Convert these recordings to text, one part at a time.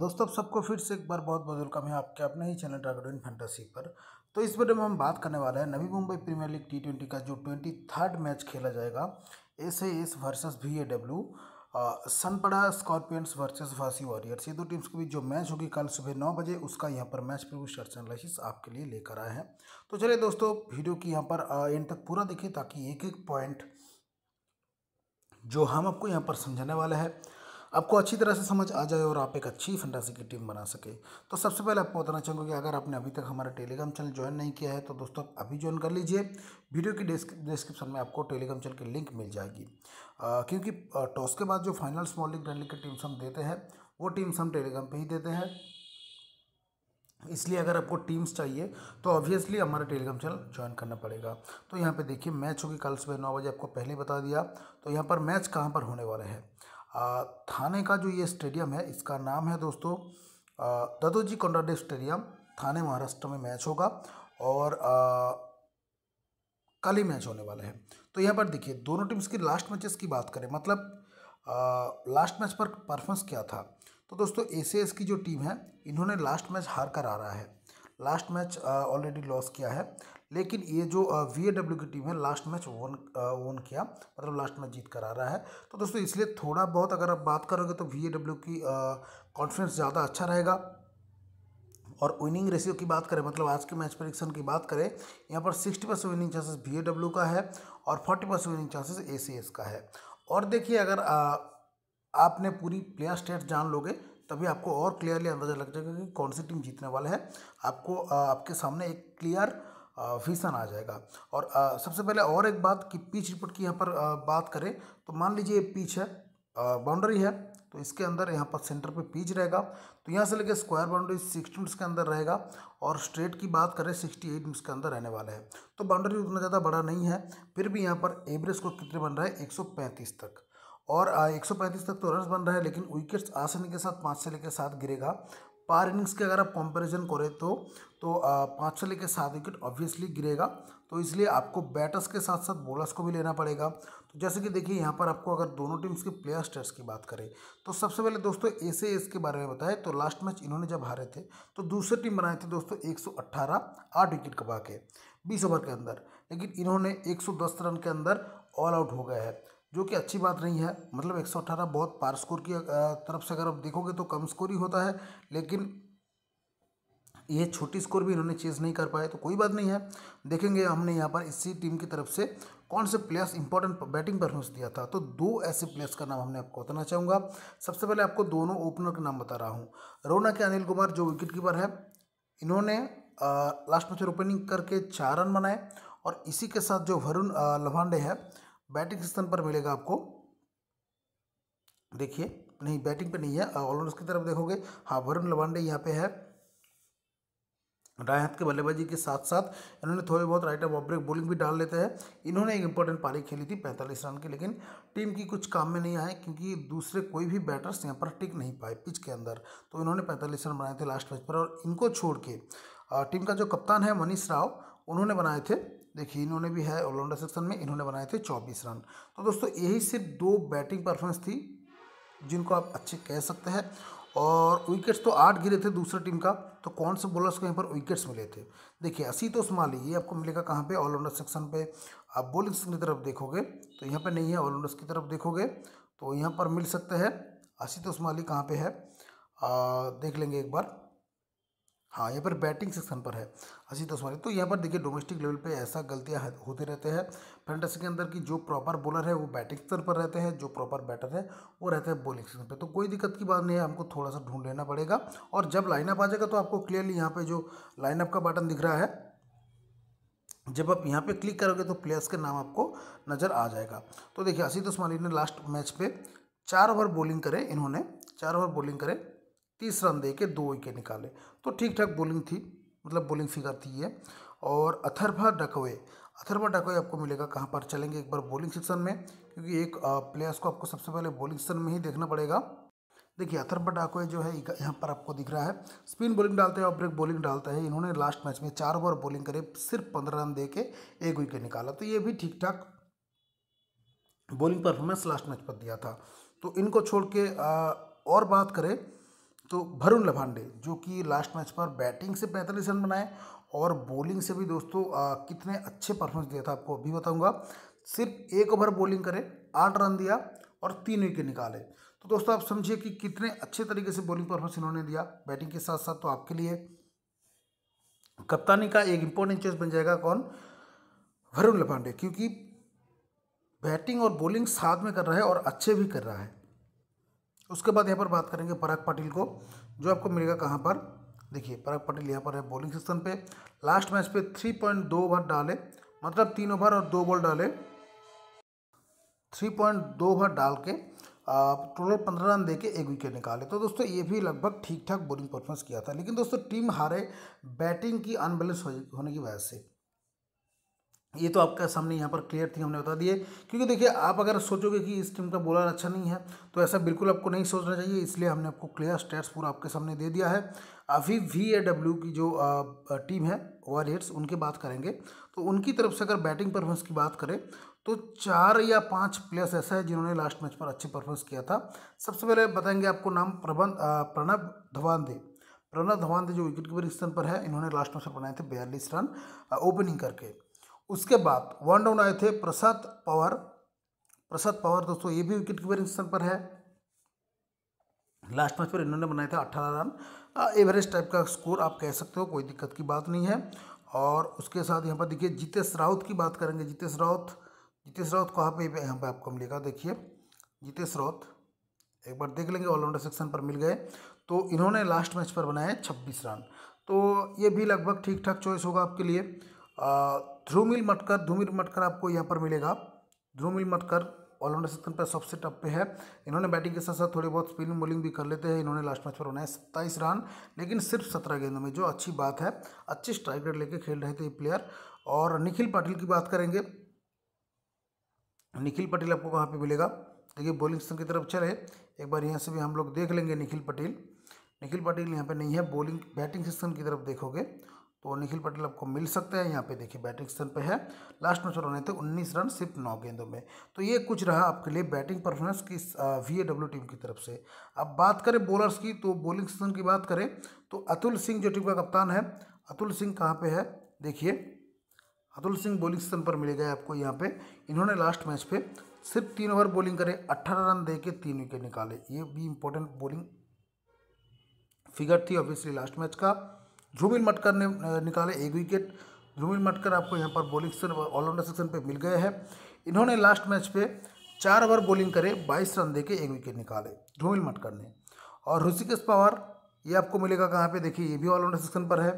दोस्तों आप सबको फिर से एक बार बहुत बहुत वेलकम है आपके अपने ही चैनल इन फैंटेसी पर तो इस वीडियो में हम बात करने वाले हैं Navi Mumbai premier league T twenty का जो ट्वेंटी थर्ड मैच खेला जाएगा S A S versus V A W Sanpada scorpions versus Vashi warriors ये दो टीम्स के बीच जो मैच होगी कल सुबह नौ बजे उसका यहाँ पर मैच प्रिव्यू शर्ट्स एनालिसिस आपके लिए लेकर आए हैं तो चलिए दोस्तों वीडियो की यहाँ पर एंड तक पूरा देखिए ताकि एक एक पॉइंट जो हम आपको यहाँ पर समझाने वाला है आपको अच्छी तरह से समझ आ जाए और आप एक अच्छी फंडासी की टीम बना सके तो सबसे पहले आपको बताना चाहूँगा कि अगर आपने अभी तक हमारा टेलीग्राम चैनल ज्वाइन नहीं किया है तो दोस्तों आप अभी ज्वाइन कर लीजिए वीडियो की डिस्क्रिप्शन में आपको टेलीग्राम चैनल की लिंक मिल जाएगी आ, क्योंकि टॉस के बाद जो फाइनल स्मॉल लीग लीग की टीम्स हम देते हैं वो टीम्स हम टेलीग्राम पर ही देते हैं इसलिए अगर आपको टीम्स चाहिए तो ऑब्वियसली हमारा टेलीग्राम चैनल ज्वाइन करना पड़ेगा तो यहाँ पे देखिए मैच होगी कल सुबह नौ बजे आपको पहले बता दिया तो यहाँ पर मैच कहाँ पर होने वाले हैं थाने का जो ये स्टेडियम है इसका नाम है दोस्तों दादोजी कोंडाडे स्टेडियम थाने महाराष्ट्र में मैच होगा और कल ही मैच होने वाले हैं तो यहाँ पर देखिए दोनों टीम्स की लास्ट मैचेस की बात करें मतलब आ, लास्ट मैच पर परफॉर्मेंस क्या था तो दोस्तों ए की जो टीम है इन्होंने लास्ट मैच हार कर आ रहा है लास्ट मैच ऑलरेडी लॉस किया है लेकिन ये जो वी एडब्ल्यू की टीम है लास्ट मैच वन वन किया मतलब लास्ट मैच जीत कर आ रहा है तो दोस्तों इसलिए थोड़ा बहुत अगर आप बात करोगे तो वी डब्ल्यू की कॉन्फिडेंस ज़्यादा अच्छा रहेगा और विनिंग रेशियो की बात करें मतलब आज के मैच परीक्षण की बात करें यहाँ पर sixty percent winning chances B W का है और forty percent winning chances A C S का है और देखिए अगर आ, आपने पूरी प्लेयर स्टेट जान लोगे तभी आपको और क्लियरली अंदाज़ा लग जाएगा कि कौन सी टीम जीतने वाला है आपको आ, आपके सामने एक क्लियर फीसन आ जाएगा और सबसे पहले और एक बात कि पीच रिपोर्ट की यहाँ पर बात करें तो मान लीजिए पीच है बाउंड्री है तो इसके अंदर यहाँ पर सेंटर पे पीच रहेगा तो यहाँ से लेकर स्क्वायर बाउंड्री सिक्सटी मिनट्स के अंदर रहेगा और स्ट्रेट की बात करें सिक्सटी एट मिनट्स के अंदर रहने वाला है तो बाउंड्री उतना ज़्यादा बड़ा नहीं है फिर भी यहाँ पर एवरेज को कितने बन रहा है एक सौ पैंतीस तक और 135 तक तो रन बन रहा है लेकिन विकेट्स आसानी के साथ पाँच से लेकर सात गिरेगा पार इनिंग्स की अगर आप कंपैरिजन करें तो तो पाँच से लेकर सात विकेट ऑब्वियसली गिरेगा तो इसलिए आपको बैटर्स के साथ साथ बॉलर्स को भी लेना पड़ेगा तो जैसे कि देखिए यहाँ पर आपको अगर दोनों टीम्स के प्लेयर स्टेट्स की बात करें तो सबसे पहले दोस्तों ए से एस के बारे में बताएं तो लास्ट मैच इन्होंने जब हारे थे तो दूसरी टीम बनाए थे दोस्तों एक सौ अट्ठारह आठ विकेट कपा के बीस ओवर के अंदर लेकिन इन्होंने एक सौ दस रन के अंदर ऑल आउट हो गए हैं जो कि अच्छी बात नहीं है मतलब 118 बहुत पार स्कोर की तरफ से अगर आप देखोगे तो कम स्कोर ही होता है लेकिन ये छोटी स्कोर भी इन्होंने चेज़ नहीं कर पाए तो कोई बात नहीं है देखेंगे हमने यहाँ पर इसी टीम की तरफ से कौन से प्लेयर्स इंपॉर्टेंट बैटिंग परफॉर्मेंस दिया था तो दो ऐसे प्लेयर्स का नाम हमने आपको बताना चाहूँगा सबसे पहले आपको दोनों ओपनर का नाम बता रहा हूँ रोना के अनिल कुमार जो विकेट कीपर है इन्होंने लास्ट मैच ओपनिंग करके चार रन बनाए और इसी के साथ जो वरुण लभांडे है बैटिंग स्थान पर मिलेगा आपको देखिए नहीं बैटिंग पे नहीं है ऑलराउंडर्स की तरफ देखोगे हाँ वरुण लवांडे यहाँ पे है दाएं हाथ के बल्लेबाजी के साथ साथ इन्होंने थोड़े बहुत राइट ऑफ ब्रेक बॉलिंग भी डाल लेते हैं इन्होंने एक इंपॉर्टेंट पारी खेली थी पैंतालीस रन की लेकिन टीम की कुछ काम में नहीं आए क्योंकि दूसरे कोई भी बैटर्स यहाँ पर टिक नहीं पाए पिच के अंदर तो इन्होंने पैंतालीस रन बनाए थे लास्ट मैच पर और इनको छोड़ के टीम का जो कप्तान है मनीष राव उन्होंने बनाए थे देखिए इन्होंने भी है ऑलराउंडर सेक्शन में इन्होंने बनाए थे चौबीस रन तो दोस्तों यही सिर्फ दो बैटिंग परफॉर्मेंस थी जिनको आप अच्छे कह सकते हैं और विकेट्स तो आठ गिरे थे दूसरे टीम का तो कौन से बॉलर्स को यहाँ पर विकेट्स मिले थे देखिए असी तो ये आपको मिलेगा कहाँ पे ऑलराउंडर सेक्शन पे आप बॉलिंग की तरफ देखोगे तो यहाँ पे नहीं है ऑलराउंडर्स की तरफ देखोगे तो यहाँ पर मिल सकते हैं असी तो उस्माली कहाँ पर है आ, देख लेंगे एक बार हाँ यहाँ पर बैटिंग सेक्शन पर है आशीष दसवानी तो यहाँ पर देखिए डोमेस्टिक लेवल पे ऐसा गलतियाँ होते रहते हैं फैंटेसी के अंदर की जो प्रॉपर बॉलर है वो बैटिंग स्तर पर रहते हैं जो प्रॉपर बैटर है वो रहते हैं बॉलिंग सेक्शन पर तो कोई दिक्कत की बात नहीं है हमको थोड़ा सा ढूंढ लेना पड़ेगा और जब लाइनअप आ जाएगा तो आपको क्लियरली यहाँ पर जो लाइनअप का बटन दिख रहा है जब आप यहाँ पे क्लिक करोगे तो प्लेयर्स के नाम आपको नज़र आ जाएगा तो देखिए असीत उस्मानी ने लास्ट मैच पे चार ओवर बॉलिंग करे इन्होंने चार ओवर बॉलिंग करे तीस रन दे के दो विकेट निकाले तो ठीक ठाक बॉलिंग थी मतलब बॉलिंग फिगर थी ये और अथरभा डकवे अथरभा डकवे आपको मिलेगा कहाँ पर चलेंगे एक बार बॉलिंग सेक्शन में क्योंकि एक प्लेयर्स को आपको सबसे पहले बॉलिंग सेक्शन में ही देखना पड़ेगा देखिए अथरभा डाकोए जो है यहाँ पर आपको दिख रहा है स्पिन बॉलिंग डालते हैं और ब्रेक बॉलिंग डालते हैं इन्होंने लास्ट मैच में चार ओवर बॉलिंग करे सिर्फ पंद्रह रन दे के एक विकेट निकाला तो ये भी ठीक ठाक बॉलिंग परफॉर्मेंस लास्ट मैच पर दिया था तो इनको छोड़ के और बात करें तो भरुण लभांडे जो कि लास्ट मैच पर बैटिंग से पैंतालीस रन बनाए और बॉलिंग से भी दोस्तों आ, कितने अच्छे परफॉर्मेंस दिया था आपको अभी बताऊंगा सिर्फ एक ओवर बॉलिंग करे आठ रन दिया और तीन विकेट निकाले तो दोस्तों आप समझिए कि कितने अच्छे तरीके से बॉलिंग परफॉर्मेंस इन्होंने दिया बैटिंग के साथ साथ तो आपके लिए कप्तानी का एक इम्पोर्टेंट चेस बन जाएगा कौन वरुण लभांडे क्योंकि बैटिंग और बॉलिंग साथ में कर रहा है और अच्छे भी कर रहा है उसके बाद यहाँ पर बात करेंगे पराग पाटिल को जो आपको मिलेगा कहाँ पर देखिए पराग पाटिल यहाँ पर है बॉलिंग सेक्शन पे लास्ट मैच पे थ्री पॉइंट दो ओवर डाले मतलब तीन ओवर और दो बॉल डाले थ्री पॉइंट दो ओवर डाल के टोटल पंद्रह रन देके एक विकेट निकाले तो दोस्तों ये भी लगभग ठीक ठाक बॉलिंग परफॉर्मेंस किया था लेकिन दोस्तों टीम हारे बैटिंग की अनबैलेंस होने की वजह से ये तो आपका सामने यहाँ पर क्लियर थी हमने बता दिए क्योंकि देखिए आप अगर सोचोगे कि इस टीम का बॉलर अच्छा नहीं है तो ऐसा बिल्कुल आपको नहीं सोचना चाहिए इसलिए हमने आपको क्लियर स्टेट्स पूरा आपके सामने दे दिया है अभी वी ए डब्ल्यू की जो टीम है वॉरियर्स उनकी बात करेंगे तो उनकी तरफ से अगर बैटिंग परफॉर्मेंस की बात करें तो चार या पांच प्लेयर्स ऐसा है जिन्होंने लास्ट मैच पर अच्छी परफॉर्मेंस किया था सबसे पहले बताएंगे आपको नाम प्रबंध प्रणब धवानदे प्रणब धवानदे जो विकेट कीपर स्थान पर है इन्होंने लास्ट मैच पर बनाए थे बयालीस रन ओपनिंग करके उसके बाद वन डाउन आए थे प्रसाद पवार प्रसाद पवार दोस्तों ये भी विकेट कीपरिंग स्थान पर है लास्ट मैच पर इन्होंने बनाए थे अट्ठारह रन एवरेज टाइप का स्कोर आप कह सकते हो कोई दिक्कत की बात नहीं है और उसके साथ यहाँ पर देखिए जितेश राउत की बात करेंगे जितेश राउत जितेश राउत कहाँ पर यहाँ पर आपको मिलेगा देखिए जितेश राउत एक बार देख लेंगे ऑलराउंडर सेक्शन पर मिल गए तो इन्होंने लास्ट मैच पर बनाए छब्बीस रन तो ये भी लगभग ठीक ठाक चॉइस होगा आपके लिए ध्रुमिल मटकर ध्रुमिल मटकर आपको यहाँ पर मिलेगा ध्रुमिल मटकर ऑलराउंडर सिस्टम पर सबसे टप पे है इन्होंने बैटिंग के साथ साथ थोड़ी बहुत स्पिन बॉलिंग भी कर लेते हैं इन्होंने लास्ट मैच पर बनाया सत्ताईस रन लेकिन सिर्फ सत्रह गेंदों में जो अच्छी बात है अच्छी स्ट्राइक रेट लेके खेल रहे थे ये प्लेयर और निखिल पाटिल की बात करेंगे निखिल पटेल आपको कहाँ पर मिलेगा देखिए बॉलिंग सिस्टम की तरफ चले एक बार यहाँ से भी हम लोग देख लेंगे निखिल पटेल निखिल पाटिल यहाँ पर नहीं है बॉलिंग बैटिंग सिस्टम की तरफ देखोगे तो निखिल पटेल आपको मिल सकते हैं यहाँ पे देखिए बैटिंग स्थान पे है लास्ट में चौराने थे उन्नीस रन सिर्फ नौ गेंदों में तो ये कुछ रहा आपके लिए बैटिंग परफॉर्मेंस की वी टीम की तरफ से अब बात करें बॉलर्स की तो बॉलिंग सीजन की बात करें तो अतुल सिंह जो टीम का कप्तान है अतुल सिंह कहाँ पर है देखिए अतुल सिंह बॉलिंग सीजन पर मिले गए आपको यहाँ पे इन्होंने लास्ट मैच पे सिर्फ तीन ओवर बॉलिंग करे अट्ठारह रन दे के तीन विकेट निकाले ये भी इम्पोर्टेंट बॉलिंग फिगर थी ऑब्वियसली लास्ट मैच का ध्रुविल मटकर ने निकाले एक विकेट ध्रुविल मटकर आपको यहाँ पर बॉलिंग सेक्शन ऑलराउंडर सेक्शन पे मिल गए हैं इन्होंने लास्ट मैच पे चार ओवर बॉलिंग करे बाईस रन दे के एक विकेट निकाले ध्रुविल मटकर ने और ऋषिकेश पवार ये आपको मिलेगा कहाँ पे देखिए ये भी ऑलराउंडर सेक्शन पर है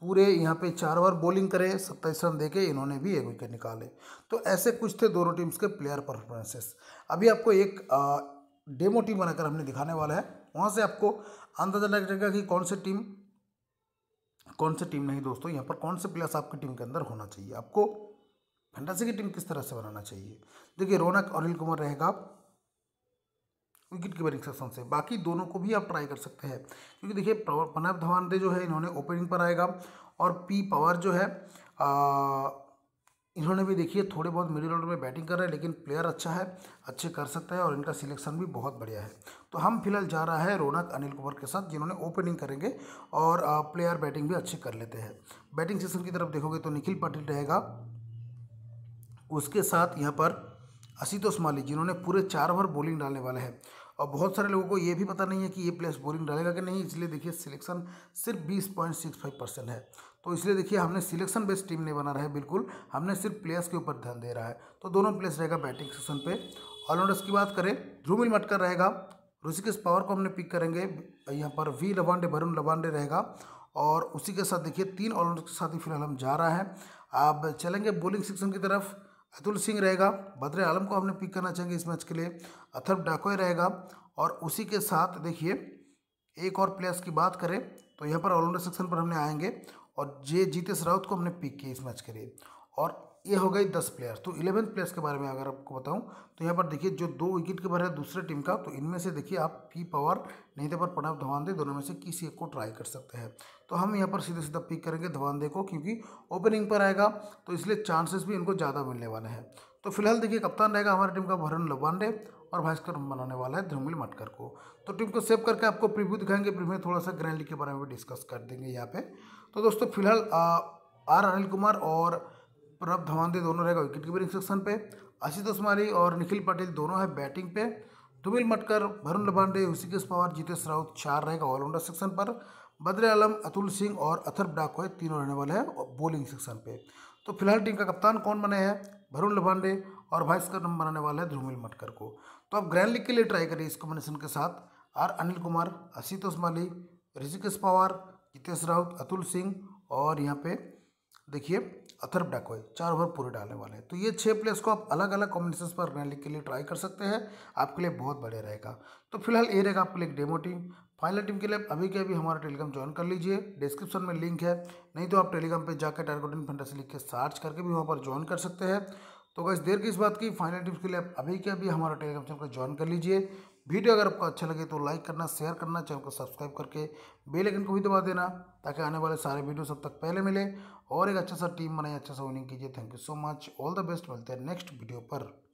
पूरे यहाँ पे चार ओवर बॉलिंग करे सत्ताईस रन देके इन्होंने भी एक विकेट निकाले तो ऐसे कुछ थे दोनों टीम्स के प्लेयर परफॉर्मेंसेस अभी आपको एक डेमो टीम बनाकर हमने दिखाने वाला है वहाँ से आपको अंदाजा लग जाएगा कि कौन सी टीम कौन से टीम नहीं दोस्तों यहाँ पर कौन से प्लेयर्स आपकी टीम के अंदर होना चाहिए आपको फैंटासी की टीम किस तरह से बनाना चाहिए देखिए रौनक अनिल कुमार रहेगा विकेट कीपरिंग सेक्शन से बाकी दोनों को भी आप ट्राई कर सकते हैं क्योंकि देखिए प्रणव धवानदे जो है इन्होंने ओपनिंग पर आएगा और पी पवार जो है इन्होंने भी देखिए थोड़े बहुत मिडिल ऑर्डर में बैटिंग कर रहे हैं लेकिन प्लेयर अच्छा है अच्छे कर सकता है और इनका सिलेक्शन भी बहुत बढ़िया है तो हम फिलहाल जा रहा है रौनक अनिल कुमार के साथ जिन्होंने ओपनिंग करेंगे और प्लेयर बैटिंग भी अच्छे कर लेते हैं बैटिंग सेशन की तरफ देखोगे तो निखिल पाटिल रहेगा उसके साथ यहाँ पर आशुतोष माली जिन्होंने पूरे चार ओवर बॉलिंग डालने वाले हैं और बहुत सारे लोगों को ये भी पता नहीं है कि ये प्लेस बोरिंग रहेगा कि नहीं इसलिए देखिए सिलेक्शन सिर्फ बीस पॉइंट सिक्स फाइव परसेंट है तो इसलिए देखिए हमने सिलेक्शन बेस्ड टीम नहीं बना रहा है बिल्कुल हमने सिर्फ प्लेयर्स के ऊपर ध्यान दे रहा है तो दोनों प्लेस रहेगा बैटिंग सेक्शन पर ऑलराउंडर्स की बात करें ध्रुमिल मटकर रहेगा ऋषिकेश पावर को हमने पिक करेंगे यहाँ पर वी लवानडे वरुण लवानडे रहेगा और उसी के साथ देखिए तीन ऑलराउंडर के साथ ही फिलहाल हम जा रहा है अब चलेंगे बॉलिंग सेक्शन की तरफ अतुल सिंह रहेगा बद्र आलम को हमने पिक करना चाहेंगे इस मैच के लिए अथर्व डाकोय रहेगा और उसी के साथ देखिए एक और प्लेयर्स की बात करें तो यहाँ पर ऑलराउंडर सेक्शन पर हमने आएंगे और जे जीतेश राउत को हमने पिक किया इस मैच के लिए और ये हो गई दस प्लेयर तो इलेवेंथ प्लेयर्स के बारे में अगर आपको बताऊं तो यहाँ पर देखिए जो दो विकेट के भर है दूसरे टीम का तो इनमें से देखिए आप पी पवार नहीं तो पर प्रणव धवानदे दोनों में से किसी एक को ट्राई कर सकते हैं तो हम यहाँ पर सीधे सीधा पिक करेंगे धवानदे को क्योंकि ओपनिंग पर आएगा तो इसलिए चांसेस भी इनको ज़्यादा मिलने वाले हैं तो फिलहाल देखिए कप्तान रहेगा हमारी टीम का भरण लवानडे और भास्कर बनाने वाला है ध्रुमिल मटकर को तो टीम को सेव करके आपको प्रीव्यू दिखाएंगे प्रीव्यू थोड़ा सा ग्रैंड लीग के बारे में भी डिस्कस कर देंगे यहाँ पे तो दोस्तों फिलहाल आर अनिल कुमार और प्रभ दे दोनों रहेगा विकेट कीपिंग सेक्शन पे आशीष उस्मानी और निखिल पाटिल दोनों है बैटिंग पे तुमिल मटकर भरुण लबांडे ऋषिकेश पवार जितेश राउत चार रहेगा ऑलराउंडर सेक्शन पर बद्रे आलम अतुल सिंह और अथर डाकोए तीनों रहने वाले हैं बॉलिंग सेक्शन पे तो फिलहाल टीम का कप्तान कौन बने हैं वरुण लबांडे और वाइस कैप्टन बनाने वाले हैं ध्रुमिल मटकर को तो आप ग्रैंड लीग के लिए ट्राई करिए इस कॉम्बिनेशन के साथ आर अनिल कुमार आशीतोष उस्मानी ऋषिकेश पवार जितेश राउत अतुल सिंह और यहाँ पे देखिए अथर्व डाकोई चार ओवर पूरे डालने वाले हैं तो ये छः प्लेयर्स को आप अलग अलग कॉम्बिनेशन पर रहने के लिए ट्राई कर सकते हैं आपके लिए बहुत बढ़िया रहेगा तो फिलहाल ये रहेगा आपके लिए डेमो टीम फाइनल टीम के लिए अभी के अभी हमारा टेलीग्राम ज्वाइन कर लीजिए डिस्क्रिप्शन में लिंक है नहीं तो आप टेलीग्राम पर जाकर टारगेटिंग फंटेसी लिख के सर्च करके भी वहाँ पर ज्वाइन कर सकते हैं तो गैस देर की इस बात की फाइनल टीम के लिए आप अभी के अभी हमारा टेलीग्राम चैनल को ज्वाइन कर लीजिए वीडियो अगर आपको अच्छा लगे तो लाइक करना शेयर करना चैनल को सब्सक्राइब करके बेल आइकन को भी दबा देना ताकि आने वाले सारे वीडियो सब तक पहले मिले और एक अच्छा सा टीम बनाए अच्छा सा विनिंग कीजिए thank you so much all the best मिलते हैं नेक्स्ट वीडियो पर